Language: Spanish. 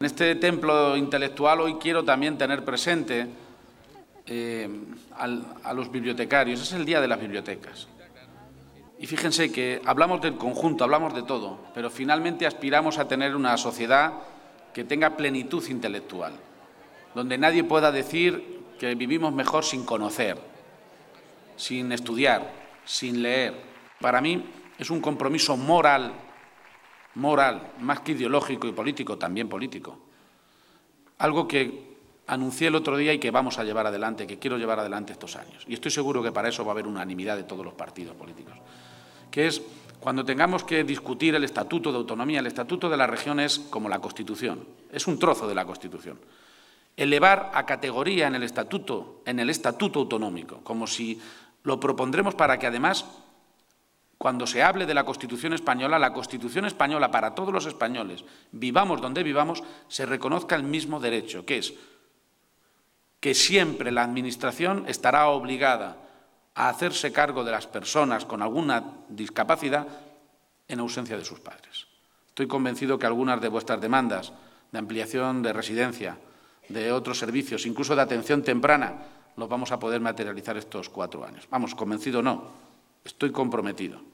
En este templo intelectual hoy quiero también tener presente eh, a los bibliotecarios. Es el día de las bibliotecas. Y fíjense que hablamos del conjunto, hablamos de todo, pero finalmente aspiramos a tener una sociedad que tenga plenitud intelectual, donde nadie pueda decir que vivimos mejor sin conocer, sin estudiar, sin leer. Para mí es un compromiso moral moral, más que ideológico y político, también político. Algo que anuncié el otro día y que vamos a llevar adelante, que quiero llevar adelante estos años. Y estoy seguro que para eso va a haber unanimidad de todos los partidos políticos. Que es cuando tengamos que discutir el Estatuto de Autonomía, el Estatuto de la Región es como la Constitución, es un trozo de la Constitución. Elevar a categoría en el Estatuto, en el Estatuto Autonómico, como si lo propondremos para que además cuando se hable de la Constitución española, la Constitución española para todos los españoles, vivamos donde vivamos, se reconozca el mismo derecho, que es que siempre la Administración estará obligada a hacerse cargo de las personas con alguna discapacidad en ausencia de sus padres. Estoy convencido que algunas de vuestras demandas de ampliación de residencia, de otros servicios, incluso de atención temprana, los vamos a poder materializar estos cuatro años. Vamos, convencido no, estoy comprometido.